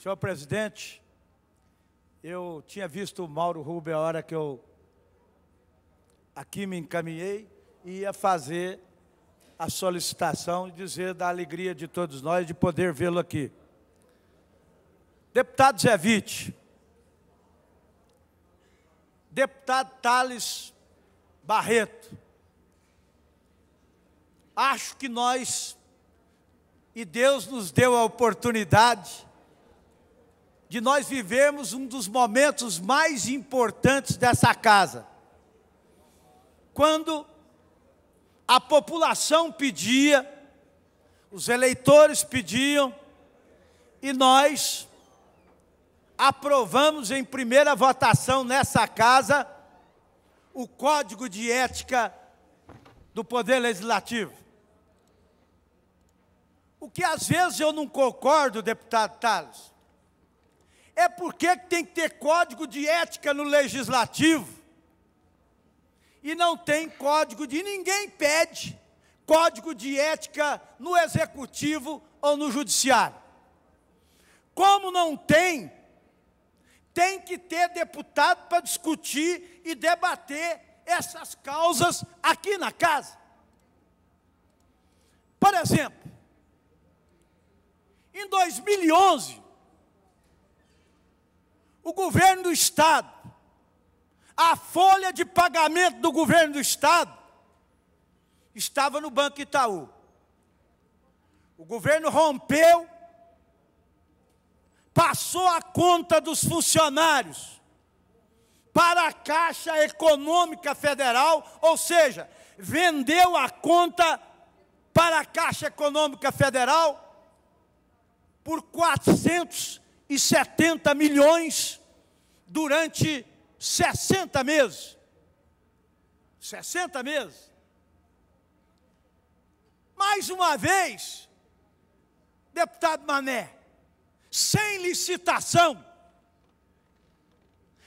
Senhor presidente, eu tinha visto o Mauro Rubio a hora que eu aqui me encaminhei e ia fazer a solicitação e dizer da alegria de todos nós de poder vê-lo aqui. Deputado Zé Vite, deputado Thales Barreto, acho que nós, e Deus nos deu a oportunidade de nós vivermos um dos momentos mais importantes dessa casa. Quando a população pedia, os eleitores pediam, e nós aprovamos em primeira votação nessa casa o Código de Ética do Poder Legislativo. O que às vezes eu não concordo, deputado Tales, é porque tem que ter código de ética no legislativo. E não tem código de ninguém pede código de ética no executivo ou no judiciário. Como não tem, tem que ter deputado para discutir e debater essas causas aqui na casa. Por exemplo, em 2011, o governo do Estado, a folha de pagamento do governo do Estado estava no Banco Itaú. O governo rompeu, passou a conta dos funcionários para a Caixa Econômica Federal, ou seja, vendeu a conta para a Caixa Econômica Federal por 470 milhões durante 60 meses. 60 meses. Mais uma vez, deputado Mané, sem licitação,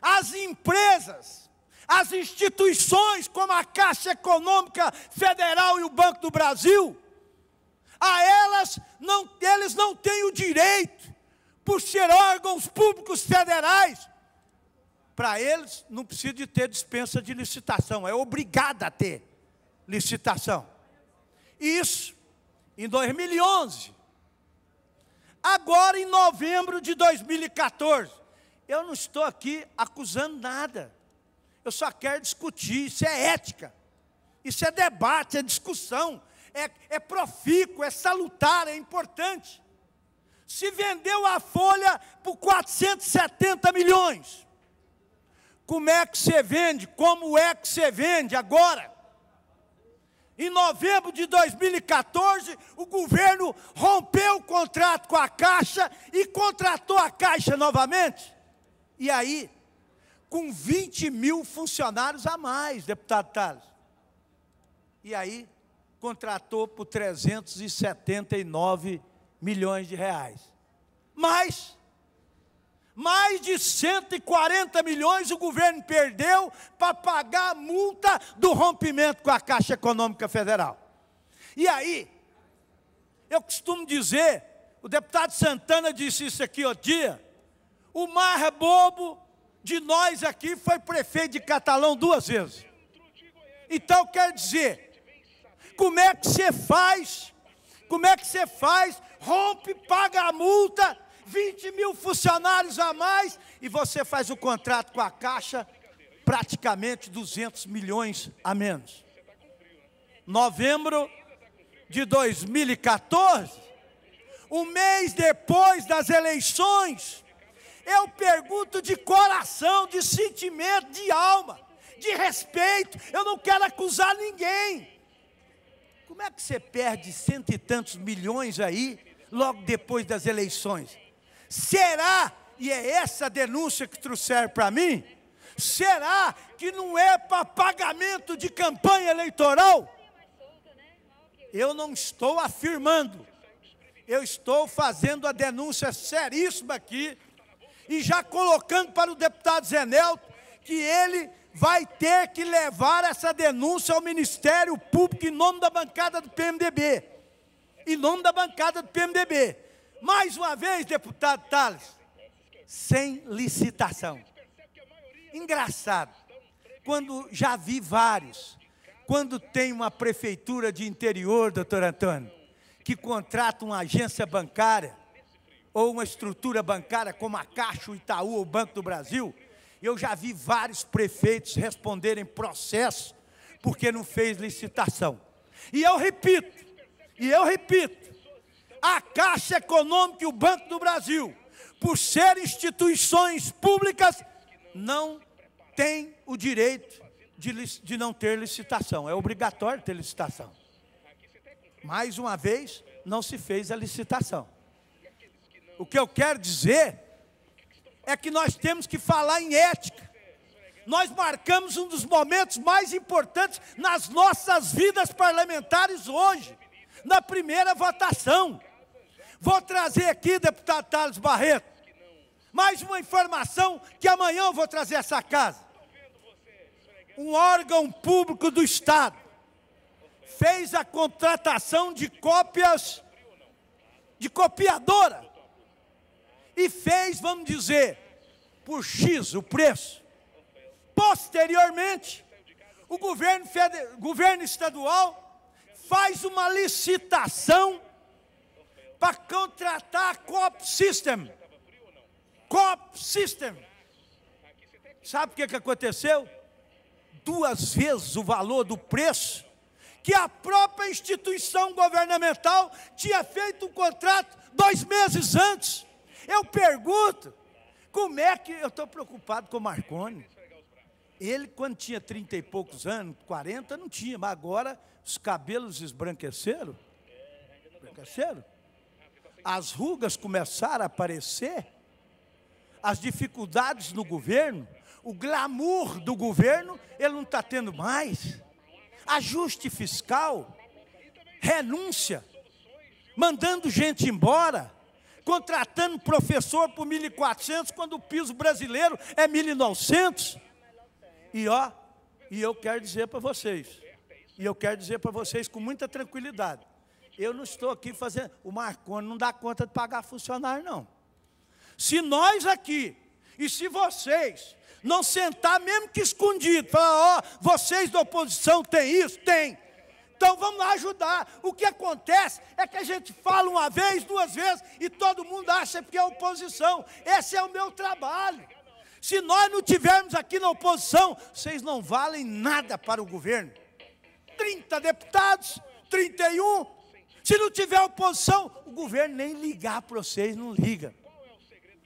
as empresas, as instituições como a Caixa Econômica Federal e o Banco do Brasil, a elas não, eles não têm o direito, por ser órgãos públicos federais, para eles, não precisa de ter dispensa de licitação, é obrigada a ter licitação. Isso em 2011. Agora, em novembro de 2014, eu não estou aqui acusando nada. Eu só quero discutir. Isso é ética. Isso é debate, é discussão. É, é profícuo, é salutar, é importante. Se vendeu a folha por 470 milhões. Como é que você vende? Como é que você vende agora? Em novembro de 2014, o governo rompeu o contrato com a Caixa e contratou a Caixa novamente. E aí, com 20 mil funcionários a mais, deputado Tales. E aí, contratou por 379 milhões de reais. Mas, mais de 140 milhões o governo perdeu para pagar a multa do rompimento com a Caixa Econômica Federal. E aí, eu costumo dizer, o deputado Santana disse isso aqui outro dia, o mais bobo de nós aqui foi prefeito de Catalão duas vezes. Então, quer dizer, como é que você faz? Como é que você faz? Rompe, paga a multa 20 mil funcionários a mais, e você faz o contrato com a Caixa, praticamente 200 milhões a menos. Novembro de 2014, um mês depois das eleições, eu pergunto de coração, de sentimento, de alma, de respeito, eu não quero acusar ninguém. Como é que você perde cento e tantos milhões aí, logo depois das eleições? Será, e é essa denúncia que trouxeram para mim? Será que não é para pagamento de campanha eleitoral? Eu não estou afirmando, eu estou fazendo a denúncia seríssima aqui e já colocando para o deputado Zenelto que ele vai ter que levar essa denúncia ao Ministério Público em nome da bancada do PMDB. Em nome da bancada do PMDB. Mais uma vez, deputado Tales, sem licitação. Engraçado, quando já vi vários, quando tem uma prefeitura de interior, doutor Antônio, que contrata uma agência bancária ou uma estrutura bancária como a Caixa, o Itaú ou o Banco do Brasil, eu já vi vários prefeitos responderem processo porque não fez licitação. E eu repito, e eu repito, a Caixa Econômica e o Banco do Brasil, por serem instituições públicas, não têm o direito de, de não ter licitação. É obrigatório ter licitação. Mais uma vez, não se fez a licitação. O que eu quero dizer é que nós temos que falar em ética. Nós marcamos um dos momentos mais importantes nas nossas vidas parlamentares hoje, na primeira votação. Vou trazer aqui, deputado Thales Barreto, mais uma informação que amanhã eu vou trazer essa casa. Um órgão público do Estado fez a contratação de cópias de copiadora e fez, vamos dizer, por X o preço. Posteriormente, o governo, federal, governo estadual faz uma licitação para contratar a Coop System. Coop System. Sabe o que, que aconteceu? Duas vezes o valor do preço que a própria instituição governamental tinha feito um contrato dois meses antes. Eu pergunto, como é que eu estou preocupado com o Marconi? Ele, quando tinha 30 e poucos anos, 40, não tinha, mas agora os cabelos esbranqueceram. Esbranqueceram? as rugas começaram a aparecer, as dificuldades no governo, o glamour do governo, ele não está tendo mais. Ajuste fiscal, renúncia, mandando gente embora, contratando professor por 1.400 quando o piso brasileiro é 1.900. E ó, e eu quero dizer para vocês, e eu quero dizer para vocês com muita tranquilidade, eu não estou aqui fazendo. O Marconi não dá conta de pagar funcionário, não. Se nós aqui, e se vocês, não sentar, mesmo que escondido, falar: ó, oh, vocês da oposição têm isso? Tem. Então vamos lá ajudar. O que acontece é que a gente fala uma vez, duas vezes, e todo mundo acha que é oposição. Esse é o meu trabalho. Se nós não tivermos aqui na oposição, vocês não valem nada para o governo. 30 deputados, 31, se não tiver oposição, o governo nem ligar para vocês, não liga.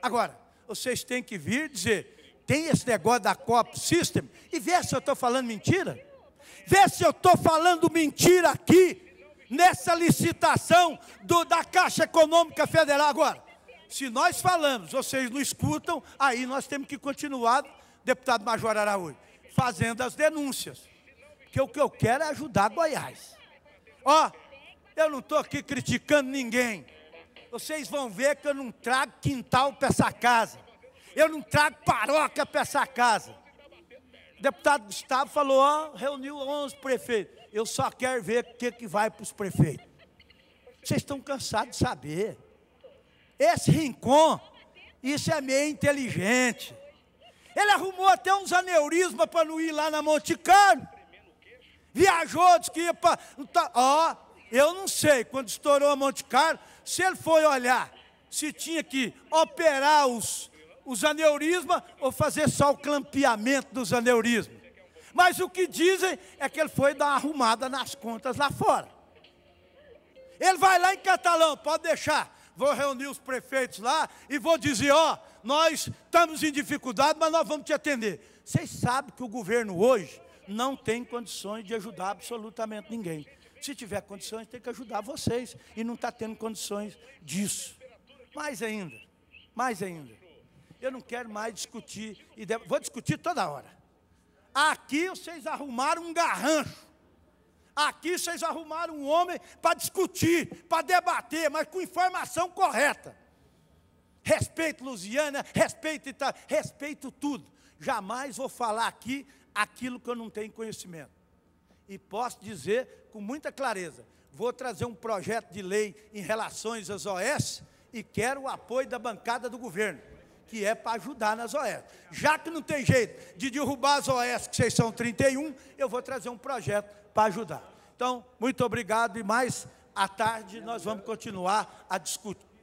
Agora, vocês têm que vir dizer: tem esse negócio da COP System, e ver se eu estou falando mentira. ver se eu estou falando mentira aqui, nessa licitação do, da Caixa Econômica Federal. Agora, se nós falamos, vocês não escutam, aí nós temos que continuar, deputado Major Araújo, fazendo as denúncias. Porque o que eu quero é ajudar Goiás. Ó, eu não estou aqui criticando ninguém. Vocês vão ver que eu não trago quintal para essa casa. Eu não trago paróquia para essa casa. O deputado Gustavo falou, ó, reuniu 11 prefeitos. Eu só quero ver o que, que vai para os prefeitos. Vocês estão cansados de saber. Esse rincão, isso é meio inteligente. Ele arrumou até uns aneurismas para não ir lá na Monte Viajou, disse que ia para. Ó, eu não sei, quando estourou a Monte Carlo, se ele foi olhar se tinha que operar os, os aneurismas ou fazer só o clampeamento dos aneurismas. Mas o que dizem é que ele foi dar uma arrumada nas contas lá fora. Ele vai lá em Catalão, pode deixar. Vou reunir os prefeitos lá e vou dizer: ó, nós estamos em dificuldade, mas nós vamos te atender. Vocês sabem que o governo hoje não tem condições de ajudar absolutamente ninguém. Se tiver condições, tem que ajudar vocês. E não está tendo condições disso. Mais ainda, mais ainda. Eu não quero mais discutir. E Vou discutir toda hora. Aqui vocês arrumaram um garrancho. Aqui vocês arrumaram um homem para discutir, para debater, mas com informação correta. Respeito Lusiana, respeito Ita, respeito tudo. Jamais vou falar aqui aquilo que eu não tenho conhecimento. E posso dizer com muita clareza: vou trazer um projeto de lei em relações às OES e quero o apoio da bancada do governo, que é para ajudar nas OES. Já que não tem jeito de derrubar as OES que vocês são 31, eu vou trazer um projeto para ajudar. Então, muito obrigado e mais à tarde nós vamos continuar a discutir